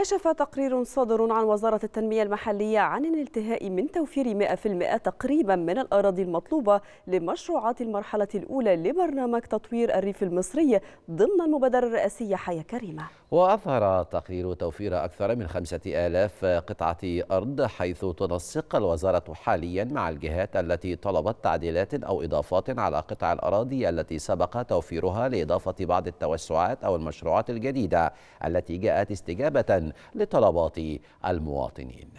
كشف تقرير صادر عن وزارة التنمية المحلية عن الالتهاء من توفير 100% تقريبا من الأراضي المطلوبة لمشروعات المرحلة الأولى لبرنامج تطوير الريف المصري ضمن المبادرة الرئاسية حياة كريمة وأظهر تقرير توفير أكثر من 5000 قطعة أرض حيث تنسق الوزارة حاليا مع الجهات التي طلبت تعديلات أو إضافات على قطع الأراضي التي سبق توفيرها لإضافة بعض التوسعات أو المشروعات الجديدة التي جاءت استجابة لطلبات المواطنين